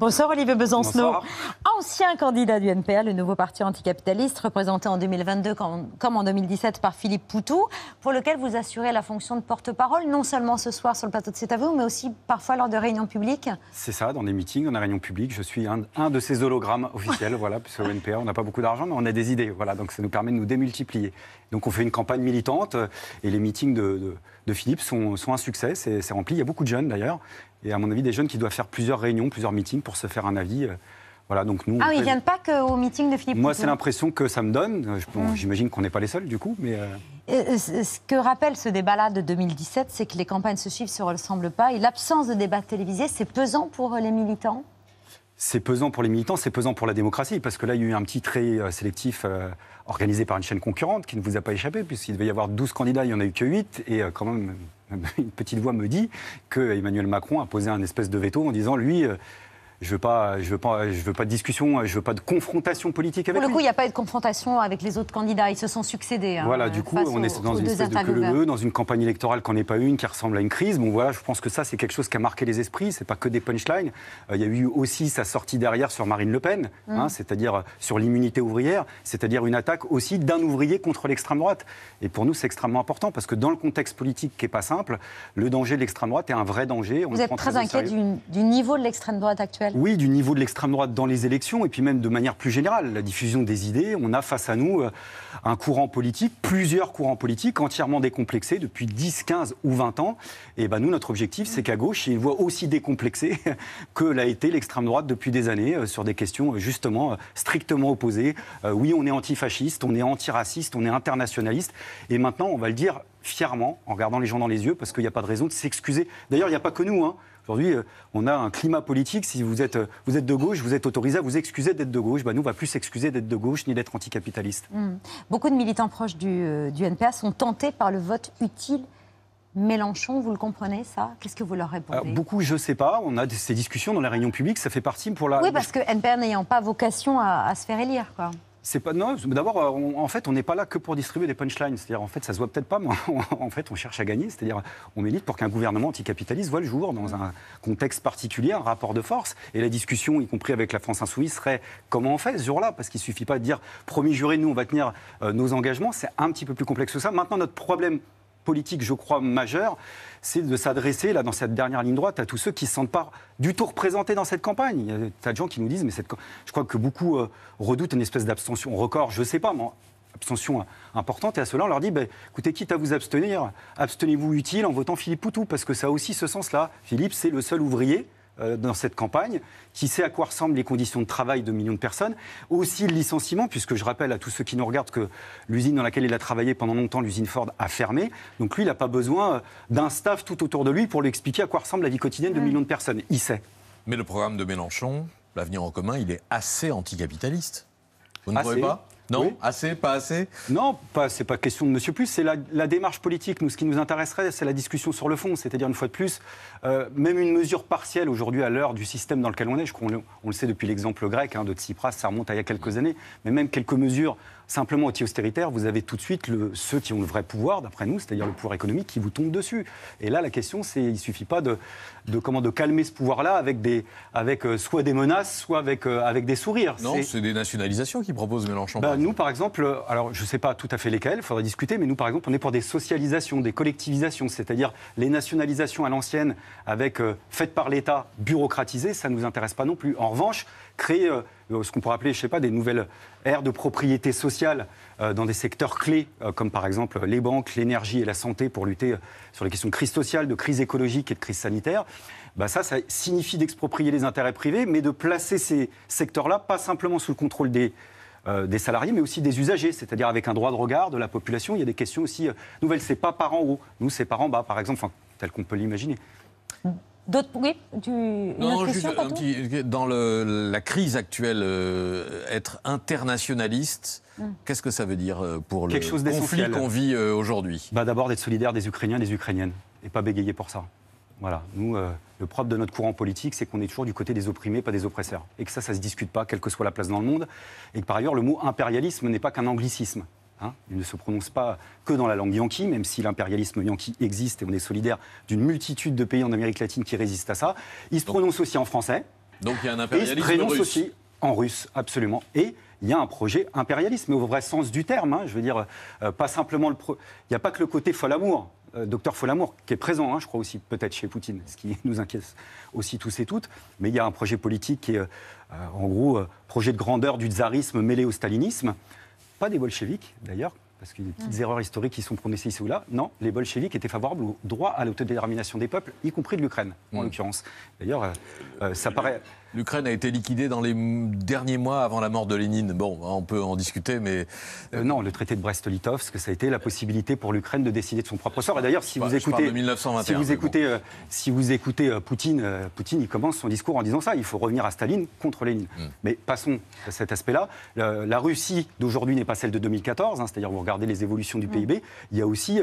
Bonsoir Olivier Besancenot. Ancien candidat du NPA, le nouveau parti anticapitaliste, représenté en 2022 comme en 2017 par Philippe Poutou, pour lequel vous assurez la fonction de porte-parole, non seulement ce soir sur le plateau de C'est à vous, mais aussi parfois lors de réunions publiques C'est ça, dans des meetings, dans des réunions publiques, je suis un, de ces hologrammes officiels, voilà, puisque au NPA, on n'a pas beaucoup d'argent, mais on a des idées, voilà, donc ça nous permet de nous démultiplier. Donc on fait une campagne militante, euh, et les meetings de, Philippe sont, sont un succès, c'est rempli, il y a beaucoup de jeunes d'ailleurs, et à mon avis des jeunes qui doivent faire plusieurs réunions, plusieurs meetings pour se faire un avis. Euh, voilà, donc nous, ah, ils ne viennent pas qu'au meeting de Philippe Moi, c'est l'impression que ça me donne. J'imagine qu'on n'est pas les seuls, du coup. Mais euh, euh, Ce que rappelle ce débat-là de 2017, c'est que les campagnes se suivent, se ressemblent pas. Et l'absence de débat télévisé, c'est pesant pour les militants c'est pesant pour les militants, c'est pesant pour la démocratie, parce que là, il y a eu un petit trait euh, sélectif euh, organisé par une chaîne concurrente qui ne vous a pas échappé, puisqu'il devait y avoir 12 candidats, il n'y en a eu que 8, et euh, quand même, une petite voix me dit que Emmanuel Macron a posé un espèce de veto en disant, lui, je veux pas, je veux pas, je veux pas de discussion, je veux pas de confrontation politique avec. Pour le coup, il n'y a pas eu de confrontation avec les autres candidats. Ils se sont succédés. Hein, voilà, du coup, on est dans une campagne électorale qu'on n'est pas une, qui ressemble à une crise. Bon, voilà, je pense que ça, c'est quelque chose qui a marqué les esprits. C'est pas que des punchlines. Euh, il y a eu aussi sa sortie derrière sur Marine Le Pen, hein, mm. c'est-à-dire euh, sur l'immunité ouvrière, c'est-à-dire une attaque aussi d'un ouvrier contre l'extrême droite. Et pour nous, c'est extrêmement important parce que dans le contexte politique qui est pas simple, le danger de l'extrême droite est un vrai danger. Vous êtes très, inquiet du niveau de l'extrême droite actuelle. Oui, du niveau de l'extrême droite dans les élections et puis même de manière plus générale, la diffusion des idées. On a face à nous euh, un courant politique, plusieurs courants politiques entièrement décomplexés depuis 10, 15 ou 20 ans. Et ben nous, notre objectif, c'est qu'à gauche, il y ait une voix aussi décomplexée que l'a été l'extrême droite depuis des années euh, sur des questions euh, justement strictement opposées. Oui, on est antifasciste, on est antiraciste, on est internationaliste. Et maintenant, on va le dire fièrement, en regardant les gens dans les yeux, parce qu'il n'y a pas de raison de s'excuser. D'ailleurs, il n'y a pas que nous. Hein. Aujourd'hui, euh, on a un climat politique. Si vous êtes, euh, vous êtes de gauche, vous êtes autorisé à vous excuser d'être de gauche. Bah, nous, on va plus s'excuser d'être de gauche ni d'être anticapitaliste. Hmm. Beaucoup de militants proches du, euh, NPA sont tentés par le vote utile Mélenchon, vous le comprenez ça Qu'est-ce que vous leur répondez Beaucoup, je ne sais pas. On a ces discussions dans la réunion publique, ça fait partie pour la. Oui, parce que NPA n'ayant pas vocation à, se faire élire, quoi c'est pas non. D'abord, euh, en fait, on n'est pas là que pour distribuer des punchlines. C'est-à-dire, en fait, ça se voit peut-être pas, mais on, en fait, on cherche à gagner. C'est-à-dire, on milite pour qu'un gouvernement anticapitaliste voit le jour dans un contexte particulier, un rapport de force. Et la discussion, y compris avec la France insoumise, serait comment on fait ce jour-là, parce qu'il suffit pas de dire promis juré, nous, on va tenir euh, nos engagements. C'est un petit peu plus complexe que ça. Maintenant, notre problème politique, je crois, majeure, c'est de s'adresser, là, dans cette dernière ligne droite, à tous ceux qui ne se sentent pas du tout représentés dans cette campagne. Il y a des tas de gens qui nous disent, mais je crois que beaucoup euh, redoutent une espèce d'abstention record, je ne sais pas, mais abstention importante. Et à cela, on leur dit, ben écoutez, quitte à vous abstenir, abstenez-vous utile en votant Philippe Poutou, parce que ça a aussi ce sens-là. Philippe, c'est le seul ouvrier euh, dans cette campagne, qui sait à quoi ressemblent les conditions de travail de millions de personnes, aussi le licenciement, puisque je rappelle à tous ceux qui nous regardent que l'usine dans laquelle il a travaillé pendant longtemps, l'usine Ford, a fermé. Donc lui, il n'a pas besoin euh, d'un staff tout autour de lui pour lui expliquer à quoi ressemble la vie quotidienne de millions de personnes. Il sait. Mais le programme de Mélenchon, l'avenir en commun, il est assez anticapitaliste. Vous ne le pas non Assez Pas assez Non, pas, c'est pas question de Monsieur Plus, c'est la, démarche politique. Nous, ce qui nous intéresserait, c'est la discussion sur le fond. C'est-à-dire, une fois de plus, euh, même une mesure partielle aujourd'hui à l'heure du système dans lequel on est, je crois qu'on le, on le sait depuis l'exemple grec hein, de Tsipras, ça remonte à il y a quelques années, mais même quelques mesures simplement anti austéritaires vous avez tout de suite le, ceux qui ont le vrai pouvoir, d'après nous, c'est-à-dire le pouvoir économique, qui vous tombe dessus. Et là, la question, c'est il ne suffit pas de, de, comment, de calmer ce pouvoir-là avec, des, avec euh, soit des menaces, soit avec, euh, avec des sourires. Non, c'est des nationalisations qui proposent Mélenchon. Ben, nous, par exemple, alors je ne sais pas tout à fait lesquels, il faudrait discuter, mais nous, par exemple, on est pour des socialisations, des collectivisations, c'est-à-dire les nationalisations à l'ancienne avec euh, faites par l'État, bureaucratisées, ça ne nous intéresse pas non plus. En revanche, créer euh, euh, ce qu'on pourrait appeler, je sais pas, des nouvelles aires de propriété sociale dans des secteurs clés, comme par exemple les banques, l'énergie et la santé, pour lutter sur les questions de crise sociale, de crise écologique et de crise sanitaire, bah ça, ça signifie d'exproprier les intérêts privés, mais de placer ces secteurs-là pas simplement sous le contrôle des euh, des salariés, mais aussi des usagers, c'est-à-dire avec un droit de regard de la population. Il y a des questions aussi nouvelles. Euh, nouvelles. C'est pas par en haut, nous c'est par en bas, par exemple, tel qu'on peut l'imaginer. D'autres oui, du, une non, dans la crise actuelle, euh, être internationaliste, hmm. qu'est-ce que ça veut dire pour le conflit qu'on vit aujourd'hui bah, D'abord d'être solidaire des Ukrainiens et des Ukrainiennes, et pas bégayer pour ça. Voilà, nous, euh, le propre de notre courant politique, c'est qu'on est toujours du côté des opprimés, pas des oppresseurs. Et que ça, ça ne se discute pas, quelle que soit la place dans le monde. Et que par ailleurs, le mot impérialisme n'est pas qu'un anglicisme. Hein. Il ne se prononce pas que dans la langue yankee, même si l'impérialisme yankee existe et on est solidaire d'une multitude de pays en Amérique latine qui résistent à ça. Il se prononce aussi en français. Donc il y a un impérialisme. il se prononce aussi en russe, absolument. Et il y a un projet impérialisme, mais au vrai sens du terme. Hein. je veux dire, euh, pas simplement le. Il n'y a pas que le côté fol amour. Euh, docteur Folamour, qui est présent, hein, je crois aussi peut-être chez Poutine, ce qui nous inquiète aussi tous et toutes, mais il y a un projet politique qui est euh, en gros euh, projet de grandeur du tsarisme mêlé au stalinisme, pas des bolcheviques d'ailleurs, parce qu'il y a des petites erreurs historiques qui sont prononcées ici ou là. Non, les bolcheviques étaient favorables au droit à l'autodétermination des peuples, y compris de l'Ukraine, en mm. l'occurrence. D'ailleurs, ça paraît. L'Ukraine a été liquidée dans les derniers mois avant la mort de Lénine. Bon, on peut en discuter, mais. Euh, euh, non, le traité de Brest-Litovsk, ça a été la possibilité pour l'Ukraine de décider de son propre sort. Et d'ailleurs, si, vous écoutez... Euh, si, vous écoutez. si vous écoutez Poutine, Poutine, il commence son discours en disant ça. Il faut revenir à Staline contre Lénine. Hmm. Mais passons à cet aspect-là. La, Russie d'aujourd'hui n'est pas celle de 2014, hein, c'est-à-dire vous regardez les évolutions du hmm. PIB. Il y a aussi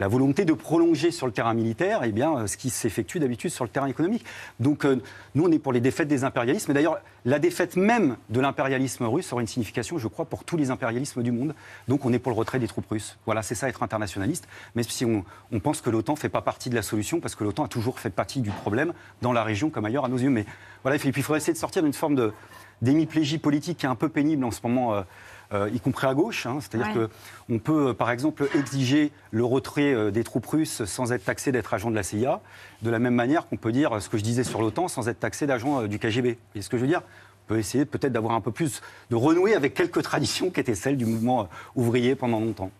la volonté de prolonger sur le terrain militaire et eh bien, ce qui s'effectue d'habitude sur le terrain économique. Donc, nous, on est pour les défaites des et d'ailleurs, la défaite même de l'impérialisme russe aura une signification, je crois, pour tous les impérialismes du monde. Donc on est pour le retrait des troupes russes. Voilà, c'est ça être internationaliste. Mais si on, pense que l'OTAN ne fait pas partie de la solution, parce que l'OTAN a toujours fait partie du problème dans la région comme ailleurs à nos yeux. Mais voilà, il faudrait essayer de sortir d'une forme de, d'hémiplégie politique qui est un peu pénible en ce moment. Euh, euh, y compris à gauche. Hein. C'est-à-dire que qu'on peut, euh, par exemple, exiger le retrait euh, des troupes russes sans être taxé d'être agent de la CIA, de la même manière qu'on peut dire ce que je disais sur l'OTAN sans être taxé d'agent du KGB. Et ce que je veux dire on peut essayer peut-être d'avoir un peu plus, de renouer avec quelques traditions qui étaient celles du mouvement ouvrier pendant longtemps.